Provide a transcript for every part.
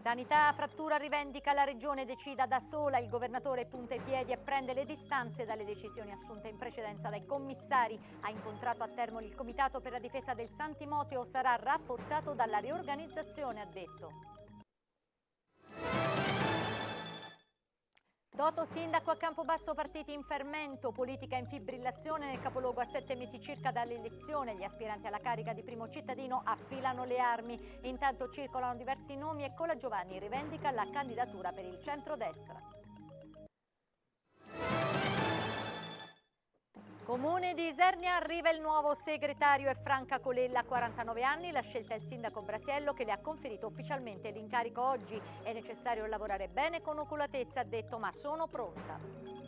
Sanità frattura rivendica la regione decida da sola, il governatore punta i piedi e prende le distanze dalle decisioni assunte in precedenza dai commissari. Ha incontrato a Termoli il comitato per la difesa del San Timoteo, sarà rafforzato dalla riorganizzazione, ha detto. Toto sindaco a Campobasso partiti in fermento, politica in fibrillazione nel capoluogo a sette mesi circa dall'elezione. Gli aspiranti alla carica di primo cittadino affilano le armi. Intanto circolano diversi nomi e Cola Giovanni rivendica la candidatura per il centrodestra. Comune di Isernia arriva il nuovo segretario e Franca Colella, 49 anni, la scelta è il sindaco Brasiello che le ha conferito ufficialmente l'incarico oggi. È necessario lavorare bene con oculatezza, ha detto, ma sono pronta.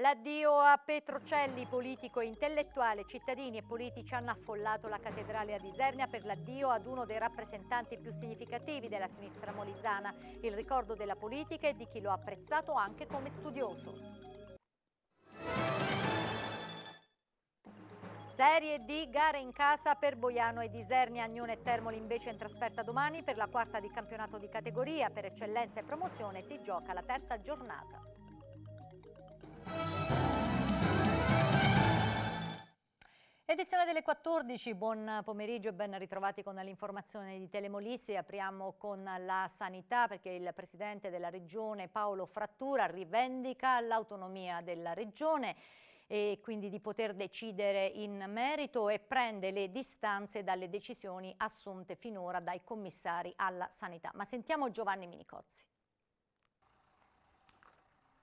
L'addio a Petrocelli, politico e intellettuale, cittadini e politici hanno affollato la cattedrale a Isernia per l'addio ad uno dei rappresentanti più significativi della sinistra molisana, il ricordo della politica e di chi lo ha apprezzato anche come studioso. Serie D, gare in casa per Boiano e Disernia, Agnone e Termoli invece in trasferta domani per la quarta di campionato di categoria, per eccellenza e promozione si gioca la terza giornata. Edizione delle 14, buon pomeriggio e ben ritrovati con l'informazione di Telemolisi. Apriamo con la sanità perché il presidente della regione Paolo Frattura rivendica l'autonomia della regione e quindi di poter decidere in merito e prende le distanze dalle decisioni assunte finora dai commissari alla sanità. Ma sentiamo Giovanni Minicozzi.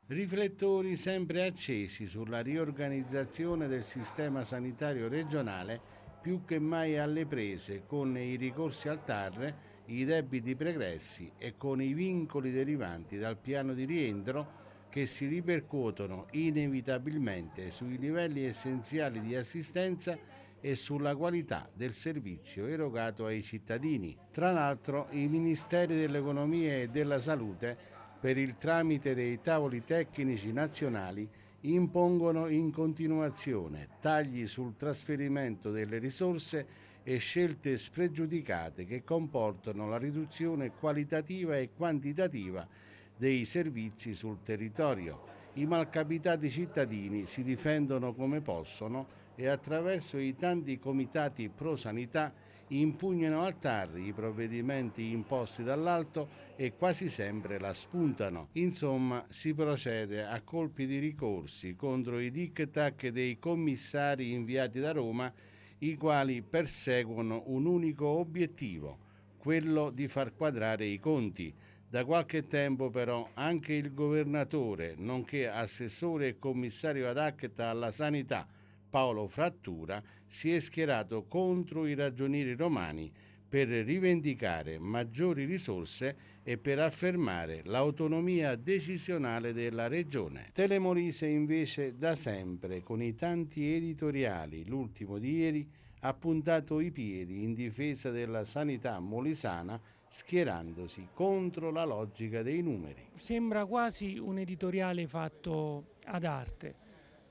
Riflettori sempre accesi sulla riorganizzazione del sistema sanitario regionale più che mai alle prese con i ricorsi al TAR, i debiti pregressi e con i vincoli derivanti dal piano di rientro che si ripercuotono inevitabilmente sui livelli essenziali di assistenza e sulla qualità del servizio erogato ai cittadini. Tra l'altro i Ministeri dell'Economia e della Salute per il tramite dei tavoli tecnici nazionali, impongono in continuazione tagli sul trasferimento delle risorse e scelte spregiudicate che comportano la riduzione qualitativa e quantitativa dei servizi sul territorio. I malcapitati cittadini si difendono come possono e attraverso i tanti comitati pro sanità impugnano al TAR i provvedimenti imposti dall'alto e quasi sempre la spuntano. Insomma, si procede a colpi di ricorsi contro i tic-tac dei commissari inviati da Roma, i quali perseguono un unico obiettivo, quello di far quadrare i conti. Da qualche tempo però anche il governatore, nonché assessore e commissario ad ACTA alla sanità, Paolo Frattura si è schierato contro i ragionieri romani per rivendicare maggiori risorse e per affermare l'autonomia decisionale della regione. Telemorise invece da sempre, con i tanti editoriali, l'ultimo di ieri, ha puntato i piedi in difesa della sanità molisana schierandosi contro la logica dei numeri. Sembra quasi un editoriale fatto ad arte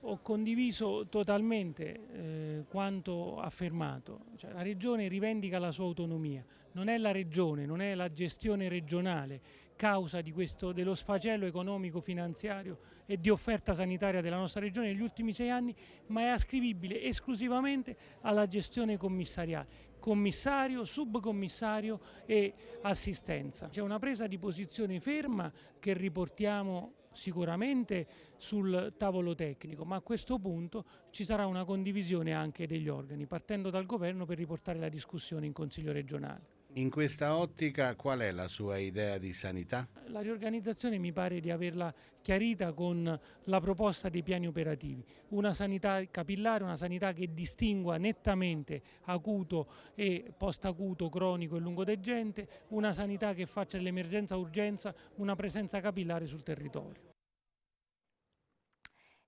ho condiviso totalmente eh, quanto affermato. Cioè, la Regione rivendica la sua autonomia, non è la Regione, non è la gestione regionale causa questo, dello sfacello economico, finanziario e di offerta sanitaria della nostra Regione negli ultimi sei anni, ma è ascrivibile esclusivamente alla gestione commissariale, commissario, subcommissario e assistenza. C'è una presa di posizione ferma che riportiamo sicuramente sul tavolo tecnico, ma a questo punto ci sarà una condivisione anche degli organi, partendo dal governo per riportare la discussione in Consiglio regionale. In questa ottica qual è la sua idea di sanità? La riorganizzazione mi pare di averla chiarita con la proposta dei piani operativi, una sanità capillare, una sanità che distingua nettamente acuto e post-acuto, cronico e lungodegente, una sanità che faccia dell'emergenza urgenza una presenza capillare sul territorio.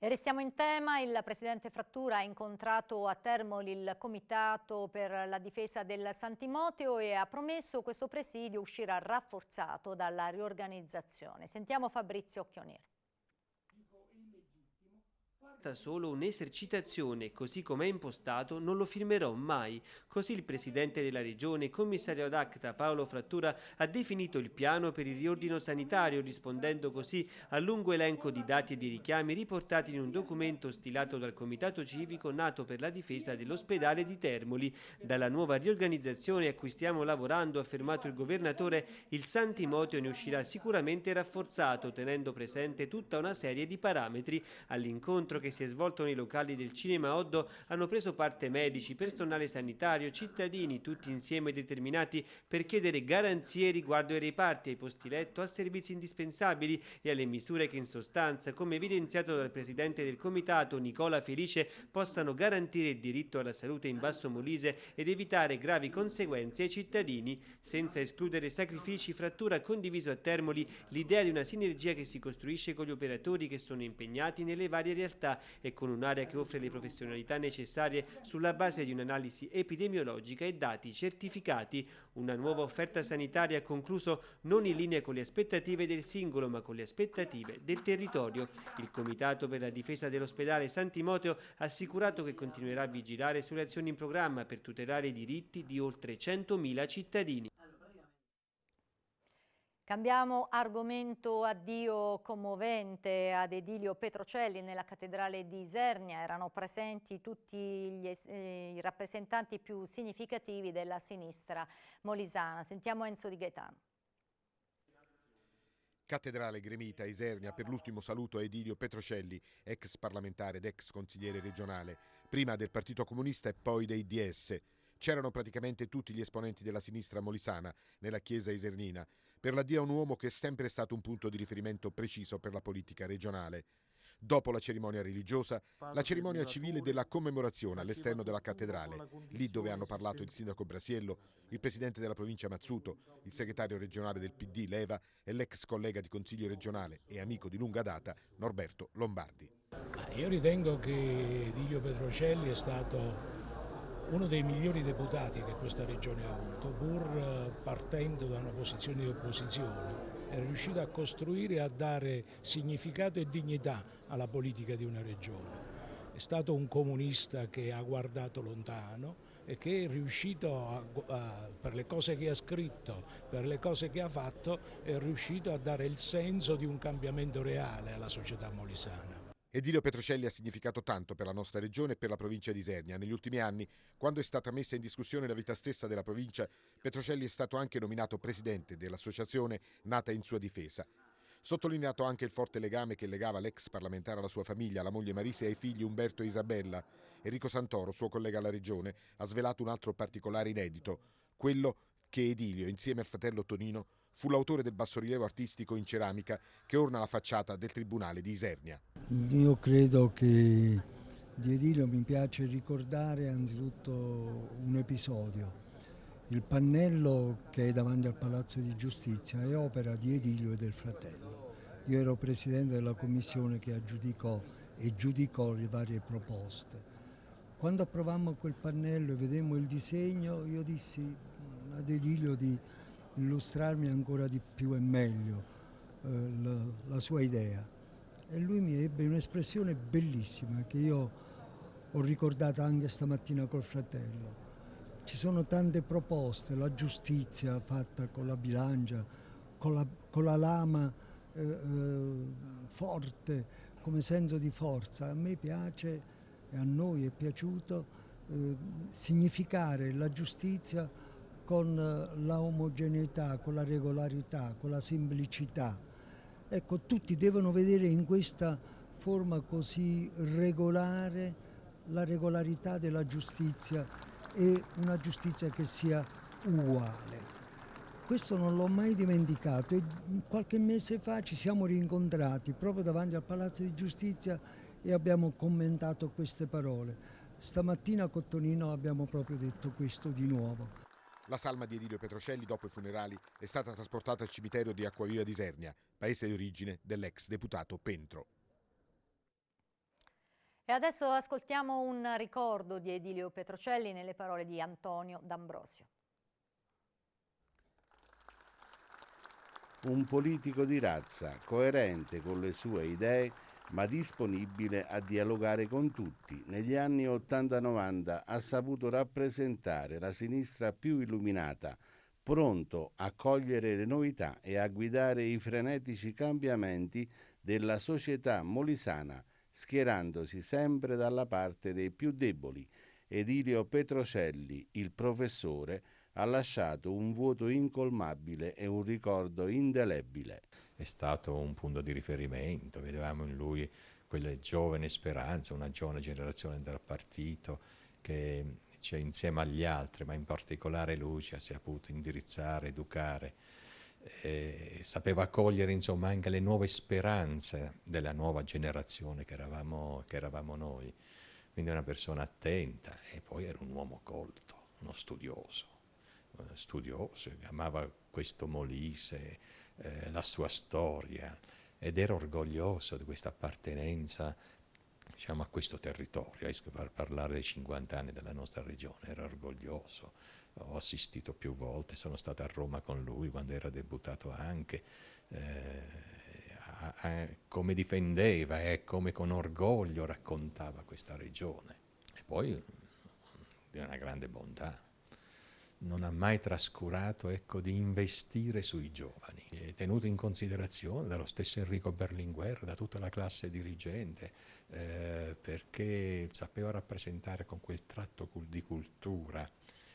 E restiamo in tema, il Presidente Frattura ha incontrato a Termoli il Comitato per la difesa del Santimoteo e ha promesso questo presidio uscirà rafforzato dalla riorganizzazione. Sentiamo Fabrizio Occhionieri tratta solo un'esercitazione, così come è impostato non lo firmerò mai. Così il presidente della regione, commissario ad acta Paolo Frattura, ha definito il piano per il riordino sanitario, rispondendo così al lungo elenco di dati e di richiami riportati in un documento stilato dal Comitato Civico nato per la difesa dell'ospedale di Termoli. Dalla nuova riorganizzazione a cui stiamo lavorando, ha affermato il governatore, il Santimotio ne uscirà sicuramente rafforzato, tenendo presente tutta una serie di parametri. All'incontro che che si è svolto nei locali del Cinema Oddo hanno preso parte medici, personale sanitario, cittadini, tutti insieme determinati per chiedere garanzie riguardo ai reparti, ai posti letto, a servizi indispensabili e alle misure che in sostanza, come evidenziato dal presidente del comitato Nicola Felice, possano garantire il diritto alla salute in Basso Molise ed evitare gravi conseguenze ai cittadini, senza escludere sacrifici, frattura condiviso a Termoli l'idea di una sinergia che si costruisce con gli operatori che sono impegnati nelle varie realtà e con un'area che offre le professionalità necessarie sulla base di un'analisi epidemiologica e dati certificati. Una nuova offerta sanitaria concluso non in linea con le aspettative del singolo ma con le aspettative del territorio. Il Comitato per la difesa dell'ospedale San Timoteo ha assicurato che continuerà a vigilare sulle azioni in programma per tutelare i diritti di oltre 100.000 cittadini. Cambiamo argomento addio commovente ad Edilio Petrocelli nella cattedrale di Isernia. Erano presenti tutti gli, eh, i rappresentanti più significativi della sinistra molisana. Sentiamo Enzo Di Gaetano. Cattedrale gremita Isernia per l'ultimo saluto a Edilio Petrocelli, ex parlamentare ed ex consigliere regionale, prima del Partito Comunista e poi dei DS. C'erano praticamente tutti gli esponenti della sinistra molisana nella chiesa isernina. Per l'addio a un uomo che è sempre stato un punto di riferimento preciso per la politica regionale. Dopo la cerimonia religiosa, la cerimonia civile della commemorazione all'esterno della cattedrale, lì dove hanno parlato il sindaco Brasiello, il presidente della provincia Mazzuto, il segretario regionale del PD Leva e l'ex collega di consiglio regionale e amico di lunga data Norberto Lombardi. Io ritengo che Dilio Petrocelli è stato uno dei migliori deputati che questa regione ha avuto, pur eh, partendo da una posizione di opposizione, è riuscito a costruire e a dare significato e dignità alla politica di una regione. È stato un comunista che ha guardato lontano e che è riuscito, a, a, per le cose che ha scritto, per le cose che ha fatto, è riuscito a dare il senso di un cambiamento reale alla società molisana. Edilio Petrocelli ha significato tanto per la nostra regione e per la provincia di Isernia. Negli ultimi anni, quando è stata messa in discussione la vita stessa della provincia, Petrocelli è stato anche nominato presidente dell'associazione nata in sua difesa. Sottolineato anche il forte legame che legava l'ex parlamentare alla sua famiglia, alla moglie Marisa e ai figli Umberto e Isabella. Enrico Santoro, suo collega alla regione, ha svelato un altro particolare inedito, quello che Edilio, insieme al fratello Tonino, Fu l'autore del bassorilievo artistico in ceramica che orna la facciata del Tribunale di Isernia. Io credo che di Edilio mi piace ricordare anzitutto un episodio. Il pannello che è davanti al Palazzo di Giustizia è opera di Edilio e del fratello. Io ero presidente della commissione che aggiudicò e giudicò le varie proposte. Quando approvammo quel pannello e vedemmo il disegno, io dissi ad Edilio di illustrarmi ancora di più e meglio eh, la, la, sua idea. E lui mi ebbe un'espressione bellissima che io ho ricordato anche stamattina col fratello. Ci sono tante proposte, la giustizia fatta con la bilancia, con la, con la lama eh, eh, forte, come senso di forza. A me piace e a noi è piaciuto eh, significare la giustizia con eh, la omogeneità, con la regolarità, con la semplicità. Ecco, tutti devono vedere in questa forma così regolare la regolarità della giustizia e una giustizia che sia uguale. Questo non l'ho mai dimenticato e qualche mese fa ci siamo rincontrati proprio davanti al Palazzo di Giustizia e abbiamo commentato queste parole. Stamattina a Cottonino abbiamo proprio detto questo di nuovo. La salma di Edilio Petrocelli dopo i funerali è stata trasportata al cimitero di Acquaviva di Sernia, paese di origine dell'ex deputato Pentro. E adesso ascoltiamo un ricordo di Edilio Petrocelli nelle parole di Antonio D'Ambrosio. Un politico di razza, coerente con le sue idee, ma disponibile a dialogare con tutti. Negli anni 80-90 ha saputo rappresentare la sinistra più illuminata, pronto a cogliere le novità e a guidare i frenetici cambiamenti della società molisana, schierandosi sempre dalla parte dei più deboli. Edilio Petrocelli, il professore, ha lasciato un vuoto incolmabile e un ricordo indelebile. È stato un punto di riferimento, vedevamo in lui quelle giovane speranze, una giovane generazione del partito che cioè, insieme agli altri, ma in particolare lui ci ha saputo indirizzare, educare. Eh, sapeva cogliere insomma, anche le nuove speranze della nuova generazione che eravamo, che eravamo noi. Quindi una persona attenta e poi era un uomo colto, uno studioso. Eh, studioso, amava questo Molise, eh, la sua storia ed era orgoglioso di questa appartenenza diciamo, a questo territorio, per parlare dei 50 anni della nostra regione, era orgoglioso, ho assistito più volte, sono stato a Roma con lui quando era debuttato anche, eh, a, a, come difendeva e eh, come con orgoglio raccontava questa regione. E poi mm, di una grande bontà non ha mai trascurato ecco, di investire sui giovani, è tenuto in considerazione dallo stesso Enrico Berlinguer, da tutta la classe dirigente, eh, perché sapeva rappresentare con quel tratto di cultura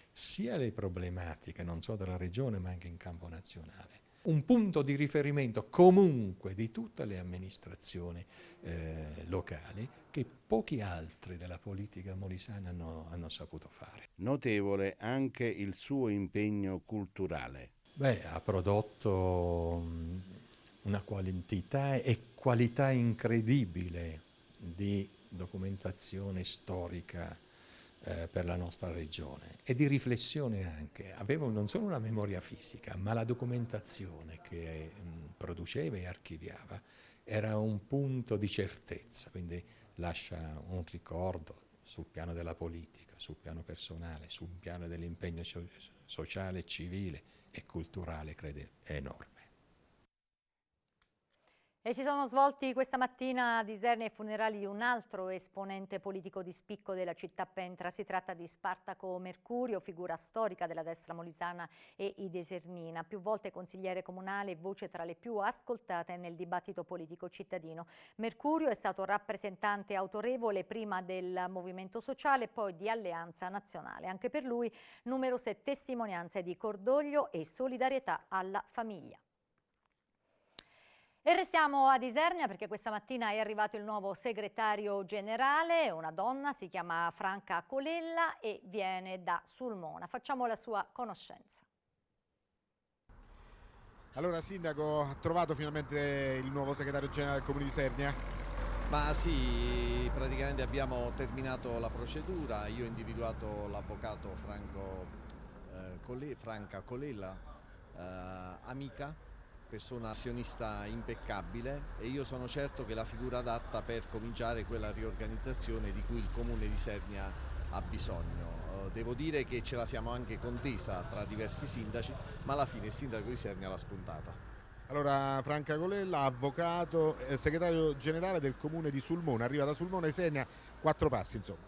sia le problematiche, non solo della regione, ma anche in campo nazionale un punto di riferimento comunque di tutte le amministrazioni eh, locali che pochi altri della politica molisana hanno, hanno saputo fare. Notevole anche il suo impegno culturale. Beh, ha prodotto una quantità e qualità incredibile di documentazione storica eh, per la nostra regione e di riflessione anche. Avevo non solo una memoria fisica, ma la documentazione che mh, mm, produceva e archiviava era un punto di certezza, quindi lascia un ricordo sul piano della politica, sul piano personale, sul piano dell'impegno so sociale, civile e culturale, crede, enorme. E si sono svolti questa mattina a Disernia i funerali di un altro esponente politico di spicco della città Pentra. Si tratta di Spartaco Mercurio, figura storica della destra molisana e idesernina, più volte consigliere comunale voce tra le più ascoltate nel dibattito politico cittadino. Mercurio è stato rappresentante autorevole prima del Movimento Sociale e poi di Alleanza Nazionale. Anche per lui numerose testimonianze di cordoglio e solidarietà alla famiglia. E restiamo a Isernia perché questa mattina è arrivato il nuovo segretario generale, una donna, si chiama Franca Colella e viene da Sulmona. Facciamo la sua conoscenza. Allora Sindaco, ha trovato finalmente il nuovo segretario generale del Comune di Isernia? Ma sì, praticamente abbiamo terminato la procedura, io ho individuato l'avvocato eh, Cole, Franca Colella, eh, amica persona azionista impeccabile e io sono certo che la figura adatta per cominciare quella riorganizzazione di cui il comune di Sernia ha bisogno. Eh, devo dire che ce la siamo anche contesa tra diversi sindaci, ma alla fine il sindaco di Sernia l'ha spuntata. Allora, Franca Colella, avvocato, eh, segretario generale del comune di Sulmona, arriva da Sulmona e Sernia, quattro passi insomma.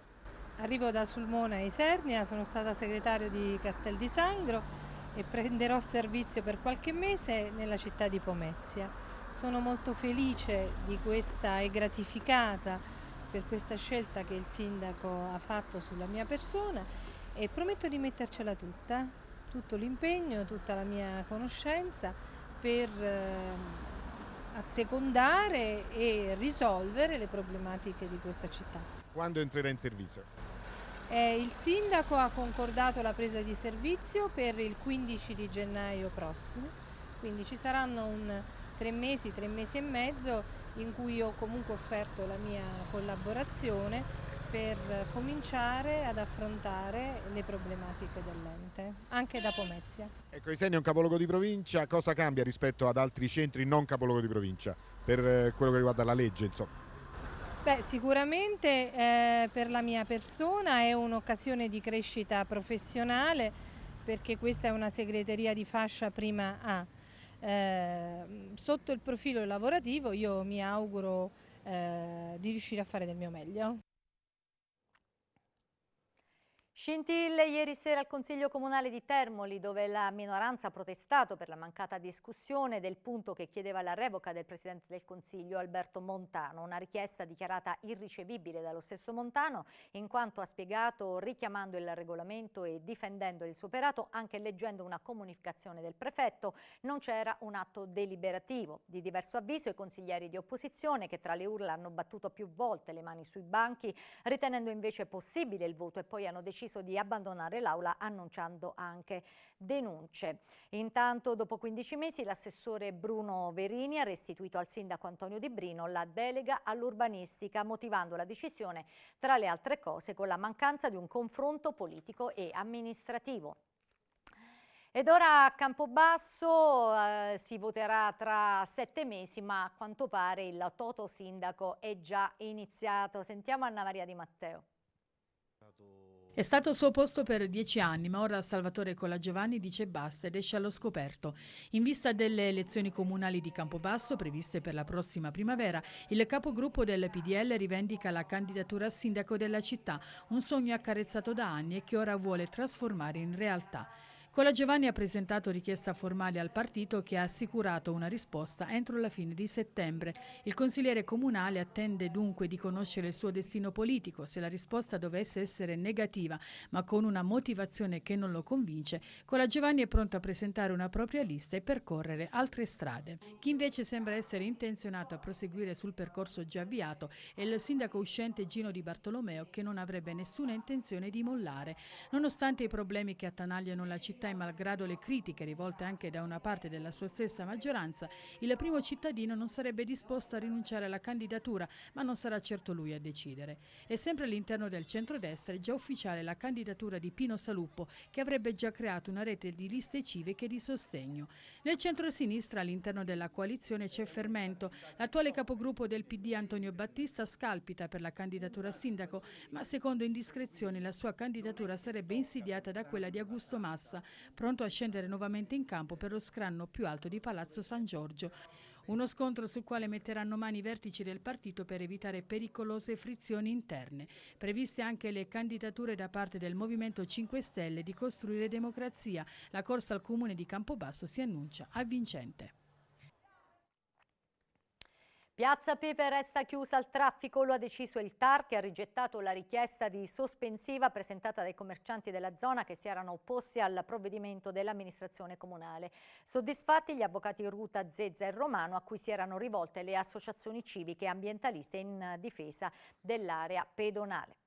Arrivo da Sulmona e Sernia, sono stata segretario di Castel di Sangro e prenderò servizio per qualche mese nella città di Pomezia. Sono molto felice di questa e gratificata per questa scelta che il sindaco ha fatto sulla mia persona e prometto di mettercela tutta, tutto l'impegno, tutta la mia conoscenza per eh, assecondare e risolvere le problematiche di questa città. Quando entrerà in servizio? Eh, il sindaco ha concordato la presa di servizio per il 15 di gennaio prossimo, quindi ci saranno un, tre mesi, tre mesi e mezzo in cui ho comunque offerto la mia collaborazione per cominciare ad affrontare le problematiche dell'ente, anche da Pomezia. Ecco, Isegna è un capoluogo di provincia, cosa cambia rispetto ad altri centri non capoluogo di provincia per eh, quello che riguarda la legge? Insomma? Beh, sicuramente eh, per la mia persona è un'occasione di crescita professionale perché questa è una segreteria di fascia prima A. Eh, sotto il profilo lavorativo io mi auguro eh, di riuscire a fare del mio meglio. Scintille ieri sera al Consiglio Comunale di Termoli, dove la minoranza ha protestato per la mancata discussione del punto che chiedeva la revoca del Presidente del Consiglio Alberto Montano, una richiesta dichiarata irricevibile dallo stesso Montano, in quanto ha spiegato, richiamando il regolamento e difendendo il suo operato, anche leggendo una comunicazione del prefetto, non c'era un atto deliberativo. Di diverso avviso i consiglieri di opposizione, che tra le urla hanno battuto più volte le mani sui banchi, ritenendo invece possibile il voto e poi hanno deciso deciso di abbandonare l'aula annunciando anche denunce. Intanto dopo 15 mesi l'assessore Bruno Verini ha restituito al sindaco Antonio Di Brino la delega all'urbanistica motivando la decisione tra le altre cose con la mancanza di un confronto politico e amministrativo. Ed ora a Campobasso eh, si voterà tra sette mesi, ma a quanto pare il Toto Sindaco è già iniziato. Sentiamo Anna Maria Di Matteo. È stato al suo posto per dieci anni, ma ora Salvatore Colagiovanni dice basta ed esce allo scoperto. In vista delle elezioni comunali di Campobasso, previste per la prossima primavera, il capogruppo del PDL rivendica la candidatura a sindaco della città, un sogno accarezzato da anni e che ora vuole trasformare in realtà. Cola Giovanni ha presentato richiesta formale al partito che ha assicurato una risposta entro la fine di settembre. Il consigliere comunale attende dunque di conoscere il suo destino politico. Se la risposta dovesse essere negativa, ma con una motivazione che non lo convince, Cola Giovanni è pronto a presentare una propria lista e percorrere altre strade. Chi invece sembra essere intenzionato a proseguire sul percorso già avviato è il sindaco uscente Gino Di Bartolomeo che non avrebbe nessuna intenzione di mollare. Nonostante i problemi che attanagliano la città, e malgrado le critiche rivolte anche da una parte della sua stessa maggioranza, il primo cittadino non sarebbe disposto a rinunciare alla candidatura, ma non sarà certo lui a decidere. E sempre all'interno del centrodestra è già ufficiale la candidatura di Pino Saluppo, che avrebbe già creato una rete di liste civiche di sostegno. Nel centro-sinistra, all'interno della coalizione, c'è fermento. L'attuale capogruppo del PD Antonio Battista scalpita per la candidatura a sindaco, ma secondo indiscrezioni la sua candidatura sarebbe insidiata da quella di Augusto Massa, pronto a scendere nuovamente in campo per lo scranno più alto di Palazzo San Giorgio. Uno scontro sul quale metteranno mani i vertici del partito per evitare pericolose frizioni interne. Previste anche le candidature da parte del Movimento 5 Stelle di Costruire Democrazia. La corsa al comune di Campobasso si annuncia avvincente. Piazza Pepe resta chiusa al traffico, lo ha deciso il TAR che ha rigettato la richiesta di sospensiva presentata dai commercianti della zona che si erano opposti al provvedimento dell'amministrazione comunale. Soddisfatti gli avvocati Ruta, Zezza e Romano a cui si erano rivolte le associazioni civiche e ambientaliste in difesa dell'area pedonale.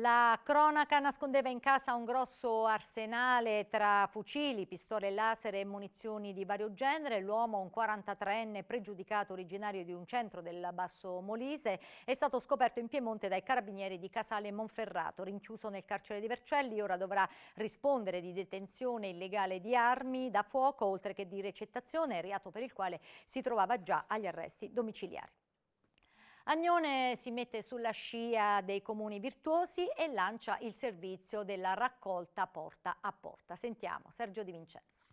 La cronaca nascondeva in casa un grosso arsenale tra fucili, pistole laser e munizioni di vario genere. L'uomo, un 43enne pregiudicato originario di un centro del Basso Molise, è stato scoperto in Piemonte dai carabinieri di Casale Monferrato, rinchiuso nel carcere di Vercelli. Ora dovrà rispondere di detenzione illegale di armi da fuoco, oltre che di recettazione, reato per il quale si trovava già agli arresti domiciliari. Agnone si mette sulla scia dei comuni virtuosi e lancia il servizio della raccolta porta a porta. Sentiamo Sergio Di Vincenzo.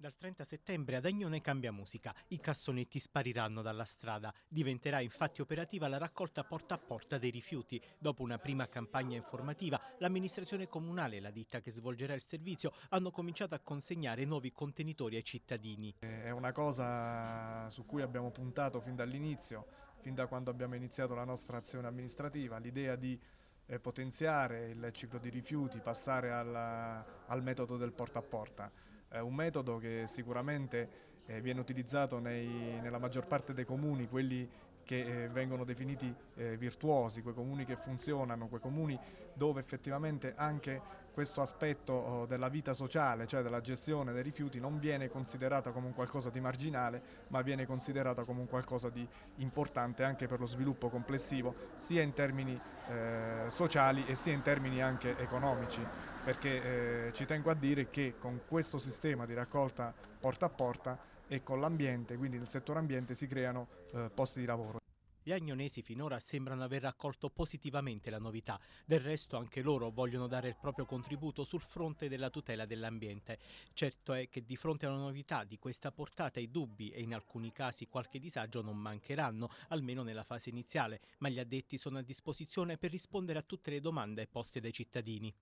Dal 30 settembre ad Agnone cambia musica, i cassonetti spariranno dalla strada. Diventerà infatti operativa la raccolta porta a porta dei rifiuti. Dopo una prima campagna informativa, l'amministrazione comunale e la ditta che svolgerà il servizio hanno cominciato a consegnare nuovi contenitori ai cittadini. È una cosa su cui abbiamo puntato fin dall'inizio, fin da quando abbiamo iniziato la nostra azione amministrativa, l'idea di eh, potenziare il ciclo di rifiuti, passare alla, al metodo del porta a porta eh, un metodo che sicuramente eh, viene utilizzato nei, nella maggior parte dei comuni, quelli che eh, vengono definiti eh, virtuosi, quei comuni che funzionano, quei comuni dove effettivamente anche questo aspetto oh, della vita sociale, cioè della gestione dei rifiuti, non viene considerata come un qualcosa di marginale, ma viene considerata come un qualcosa di importante anche per lo sviluppo complessivo, sia in termini eh, sociali e sia in termini anche economici, perché eh, ci tengo a dire che con questo sistema di raccolta porta a porta e con l'ambiente, quindi nel settore ambiente, si creano eh, posti di lavoro. Gli agnonesi finora sembrano aver raccolto positivamente la novità, del resto anche loro vogliono dare il proprio contributo sul fronte della tutela dell'ambiente. Certo è che di fronte a una novità di questa portata i dubbi e in alcuni casi qualche disagio non mancheranno, almeno nella fase iniziale, ma gli addetti sono a disposizione per rispondere a tutte le domande poste dai cittadini.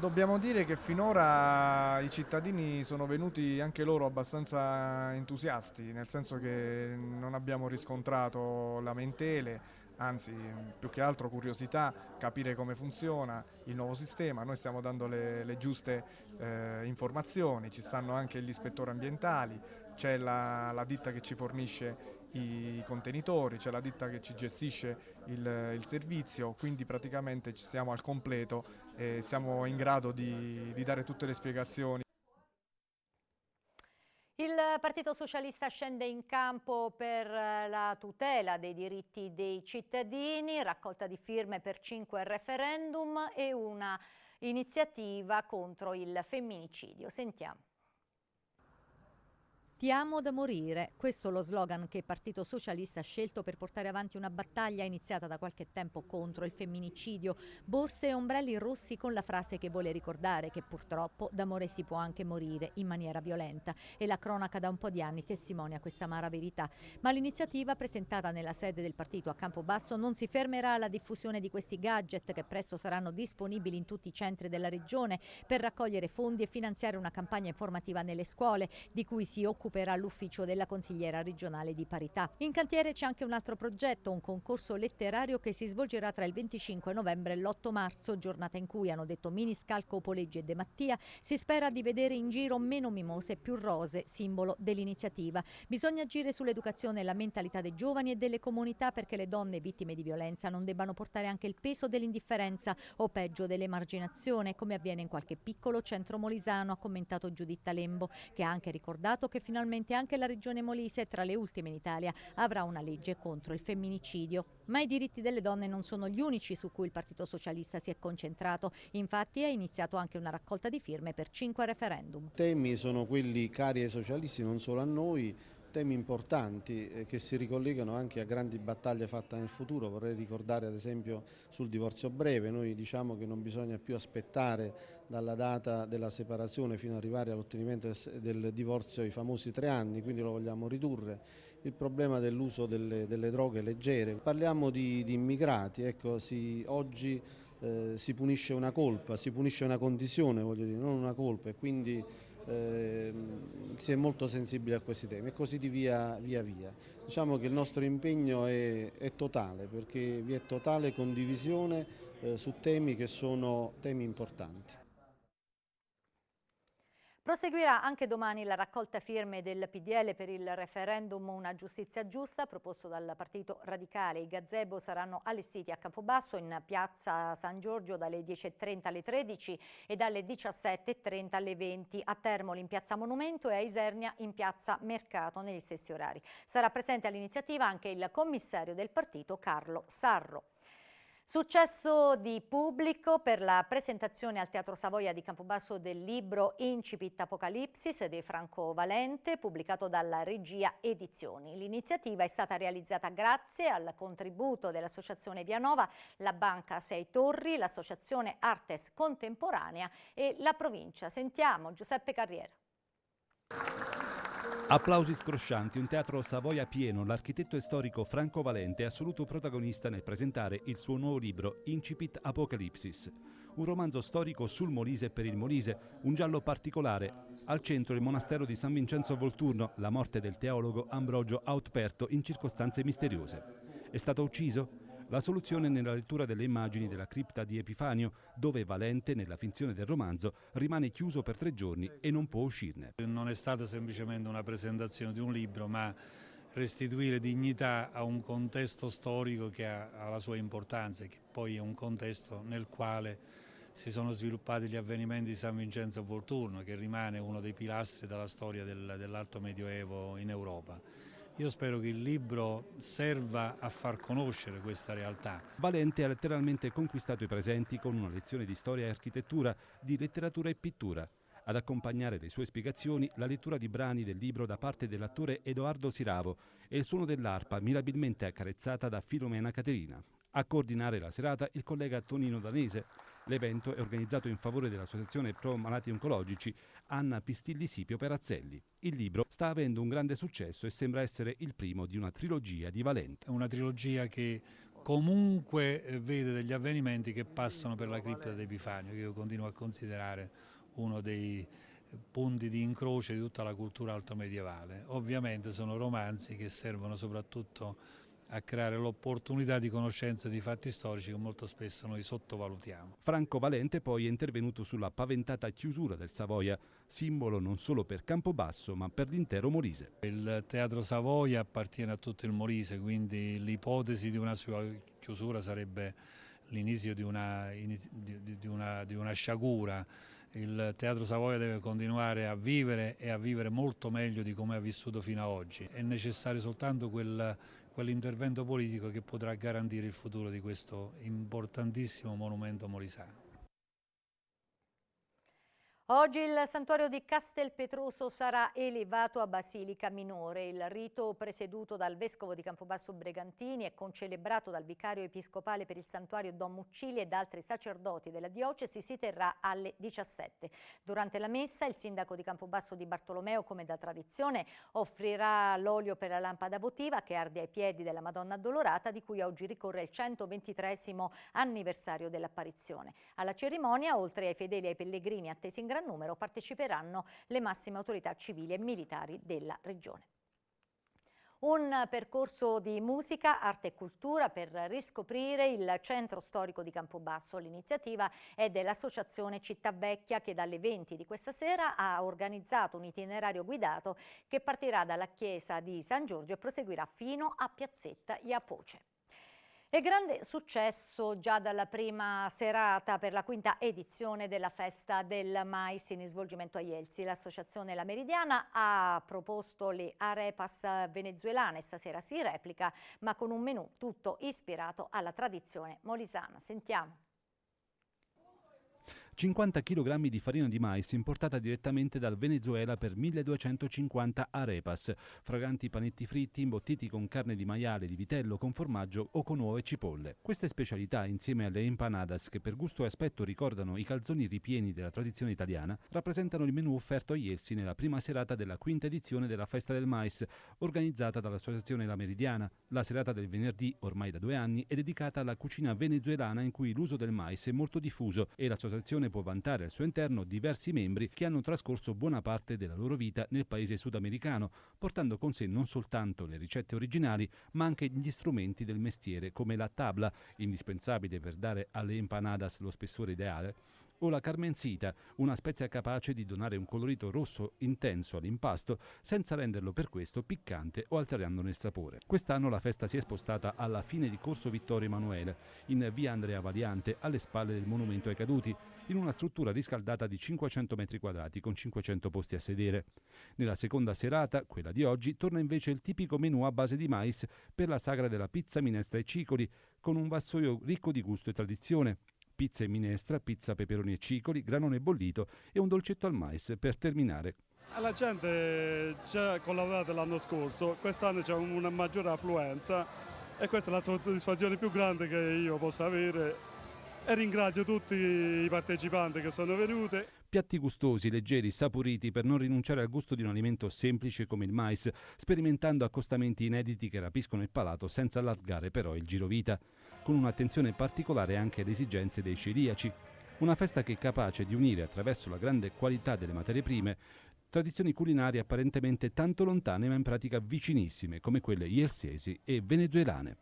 Dobbiamo dire che finora i cittadini sono venuti anche loro abbastanza entusiasti, nel senso che non abbiamo riscontrato lamentele tutele, anzi più che altro curiosità, capire come funziona il nuovo sistema, noi stiamo dando le, le giuste eh, informazioni, ci stanno anche gli ispettori ambientali, c'è la, la ditta che ci fornisce i contenitori, c'è la ditta che ci gestisce il, il, servizio, quindi praticamente ci siamo al completo e siamo in grado di, di dare tutte le spiegazioni. Il Partito Socialista scende in campo per eh, la tutela dei diritti dei cittadini, raccolta di firme per cinque referendum e una iniziativa contro il femminicidio. Sentiamo. Ti amo da morire, questo è lo slogan che il Partito Socialista ha scelto per portare avanti una battaglia iniziata da qualche tempo contro il femminicidio. Borse e ombrelli rossi con la frase che vuole ricordare che purtroppo d'amore si può anche morire in maniera violenta e la cronaca da un po' di anni testimonia questa amara verità. Ma l'iniziativa presentata nella sede del partito a Campobasso non si fermerà alla diffusione di questi gadget che presto saranno disponibili in tutti i centri della regione per raccogliere fondi e finanziare una campagna informativa nelle scuole di cui si occupa occuperà l'ufficio della consigliera regionale di parità. In cantiere c'è anche un altro progetto, un concorso letterario che si svolgerà tra il 25 novembre e l'8 marzo, giornata in cui, hanno detto Miniscalco, Poleggi e De Mattia, si spera di vedere in giro meno mimose e più rose, simbolo dell'iniziativa. Bisogna agire sull'educazione e la mentalità dei giovani e delle comunità perché le donne vittime di violenza non debbano portare anche il peso dell'indifferenza o peggio dell'emarginazione, come avviene in qualche piccolo centro molisano, ha commentato Giuditta Lembo, che ha anche ricordato che fino finalmente anche la regione Molise, tra le ultime in Italia, avrà una legge contro il femminicidio. Ma i diritti delle donne non sono gli unici su cui il Partito Socialista si è concentrato. Infatti è iniziato anche una raccolta di firme per cinque referendum. I temi sono quelli cari ai socialisti, non solo a noi, temi importanti eh, che si ricollegano anche a grandi battaglie fatte nel futuro, vorrei ricordare ad esempio sul divorzio breve, noi diciamo che non bisogna più aspettare dalla data della separazione fino ad arrivare all'ottenimento del divorzio i famosi tre anni, quindi lo vogliamo ridurre, il problema dell'uso delle, delle, droghe leggere, parliamo di, di immigrati, ecco, si, oggi eh, si punisce una colpa, si punisce una condizione, voglio dire, non una colpa e quindi eh, si è molto sensibile a questi temi e così di via via. via. Diciamo che il nostro impegno è, è totale perché vi è totale condivisione eh, su temi che sono temi importanti. Proseguirà anche domani la raccolta firme del PDL per il referendum Una giustizia giusta proposto dal Partito Radicale. I gazebo saranno allestiti a Campobasso in piazza San Giorgio dalle 10.30 alle 13 e dalle 17.30 alle 20, a Termoli in piazza Monumento e a Isernia in piazza Mercato negli stessi orari. Sarà presente all'iniziativa anche il commissario del partito Carlo Sarro. Successo di pubblico per la presentazione al Teatro Savoia di Campobasso del libro Incipit Apocalipsis di Franco Valente, pubblicato dalla Regia Edizioni. L'iniziativa è stata realizzata grazie al contributo dell'Associazione Vianova, la Banca Sei Torri, l'Associazione Artes Contemporanea e la Provincia. Sentiamo Giuseppe Carriera. Applausi scroscianti, un teatro Savoia pieno, l'architetto e storico Franco Valente è assoluto protagonista nel presentare il suo nuovo libro Incipit Apocalipsis, un romanzo storico sul Molise e per il Molise, un giallo particolare. Al centro il monastero di San Vincenzo Volturno, la morte del teologo Ambrogio Autperto in circostanze misteriose. È stato ucciso? La soluzione nella lettura delle immagini della cripta di Epifanio, dove Valente, nella finzione del romanzo, rimane chiuso per tre giorni e non può uscirne. Non è stata semplicemente una presentazione di un libro, ma restituire dignità a un contesto storico che ha, la sua importanza e che poi è un contesto nel quale si sono sviluppati gli avvenimenti di San Vincenzo Volturno che rimane uno dei pilastri della storia del, dell'alto medioevo in Europa. Io spero che il libro serva a far conoscere questa realtà. Valente ha letteralmente conquistato i presenti con una lezione di storia e architettura, di letteratura e pittura. Ad accompagnare le sue spiegazioni la lettura di brani del libro da parte dell'attore Edoardo Siravo e il suono dell'arpa mirabilmente accarezzata da Filomena Caterina. A coordinare la serata il collega Tonino Danese, L'evento è organizzato in favore dell'Associazione Pro Malati Oncologici Anna Pistilli Sipio Perazzelli. Il libro sta avendo un grande successo e sembra essere il primo di una trilogia di Valente. È una trilogia che comunque eh, vede degli avvenimenti che passano per la cripta di Epifanio, che io continuo a considerare uno dei eh, punti di incrocio di tutta la cultura altomedievale. Ovviamente sono romanzi che servono soprattutto a creare l'opportunità di conoscenza di fatti storici che molto spesso noi sottovalutiamo. Franco Valente poi è intervenuto sulla paventata chiusura del Savoia, simbolo non solo per Campobasso ma per l'intero Molise. Il Teatro Savoia appartiene a tutto il Molise, quindi l'ipotesi di una sua chiusura sarebbe l'inizio di, di, di, di una sciagura il Teatro Savoia deve continuare a vivere e a vivere molto meglio di come ha vissuto fino ad oggi. È necessario soltanto quel, quell'intervento politico che potrà garantire il futuro di questo importantissimo monumento molisano. Oggi il santuario di Castelpetroso sarà elevato a Basilica Minore. Il rito presieduto dal vescovo di Campobasso Bregantini e concelebrato dal vicario episcopale per il santuario Don Muccili e da altri sacerdoti della diocesi si terrà alle 17. Durante la messa il sindaco di Campobasso di Bartolomeo, come da tradizione, offrirà l'olio per la lampada votiva che arde ai piedi della Madonna Addolorata di cui oggi ricorre il 123 anniversario dell'apparizione. Alla cerimonia, oltre ai fedeli e ai pellegrini attesi in grado, gran numero parteciperanno le massime autorità civili e militari della regione. Un percorso di musica, arte e cultura per riscoprire il centro storico di Campobasso. L'iniziativa è dell'Associazione Città Vecchia che dalle 20 di questa sera ha organizzato un itinerario guidato che partirà dalla chiesa di San Giorgio e proseguirà fino a Piazzetta Iapoce. E grande successo già dalla prima serata per la quinta edizione della festa del mais in svolgimento a Ielzi. L'associazione La Meridiana ha proposto le arepas venezuelane, stasera si replica ma con un menù tutto ispirato alla tradizione molisana. Sentiamo. 50 kg di farina di mais importata direttamente dal Venezuela per 1250 arepas, fraganti panetti fritti imbottiti con carne di maiale, di vitello, con formaggio o con uova e cipolle. Queste specialità, insieme alle empanadas che per gusto e aspetto ricordano i calzoni ripieni della tradizione italiana, rappresentano il menù offerto a Ielsi nella prima serata della quinta edizione della Festa del Mais, organizzata dall'Associazione La Meridiana. La serata del venerdì, ormai da due anni, è dedicata alla cucina venezuelana in cui l'uso del mais è molto diffuso e l'associazione Nazione può vantare al suo interno diversi membri che hanno trascorso buona parte della loro vita nel paese sudamericano, portando con sé non soltanto le ricette originali, ma anche gli strumenti del mestiere come la tabla, indispensabile per dare alle empanadas lo spessore ideale, o la carmenzita, una spezia capace di donare un colorito rosso intenso all'impasto senza renderlo per questo piccante o alterandone il sapore. Quest'anno la festa si è spostata alla fine di Corso Vittorio Emanuele, in via Andrea Valiante, alle spalle del Monumento ai Caduti, in una struttura riscaldata di 500 metri quadrati con 500 posti a sedere. Nella seconda serata, quella di oggi, torna invece il tipico menù a base di mais per la sagra della pizza, minestra e cicoli, con un vassoio ricco di gusto e tradizione. Pizza e minestra, pizza, peperoni e cicoli, granone bollito e un dolcetto al mais per terminare eh, la gente ci ha collaborato l'anno scorso, quest'anno c'è una maggiore affluenza e questa è la soddisfazione più grande che io possa avere e ringrazio tutti i partecipanti che sono venuti. Piatti gustosi, leggeri, saporiti per non rinunciare al gusto di un alimento semplice come il mais, sperimentando accostamenti inediti che rapiscono il palato senza allargare però il girovita, con un'attenzione particolare anche alle esigenze dei celiaci. Una festa che è capace di unire attraverso la grande qualità delle materie prime tradizioni culinarie apparentemente tanto lontane ma in pratica vicinissime come quelle iersesi e venezuelane.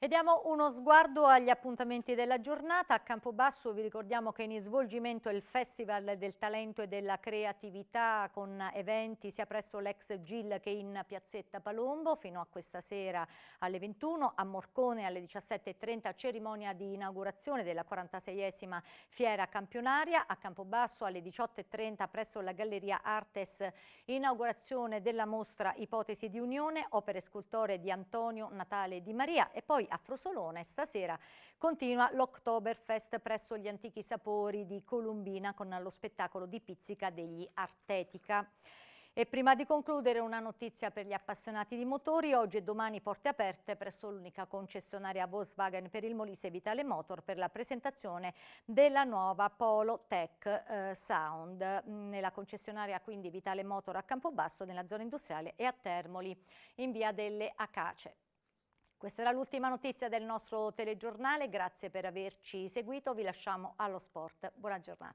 E diamo uno sguardo agli appuntamenti della giornata. A Campobasso vi ricordiamo che in svolgimento il Festival del Talento e della Creatività con eventi sia presso l'ex GIL che in Piazzetta Palombo fino a questa sera alle 21, a Morcone alle 17.30 cerimonia di inaugurazione della 46esima Fiera Campionaria, a Campobasso alle 18.30 presso la Galleria Artes inaugurazione della mostra Ipotesi di Unione, opere scultore di Antonio Natale Di Maria e poi a Frosolone stasera continua l'Oktoberfest presso gli antichi sapori di Columbina con lo spettacolo di pizzica degli Artetica. E prima di concludere una notizia per gli appassionati di motori, oggi e domani porte aperte presso l'unica concessionaria Volkswagen per il Molise Vitale Motor per la presentazione della nuova Polo Tech eh, Sound mm, nella concessionaria quindi Vitale Motor a Campobasso nella zona industriale e a Termoli in via delle Acace. Questa era l'ultima notizia del nostro telegiornale, grazie per averci seguito, vi lasciamo allo sport. Buona giornata.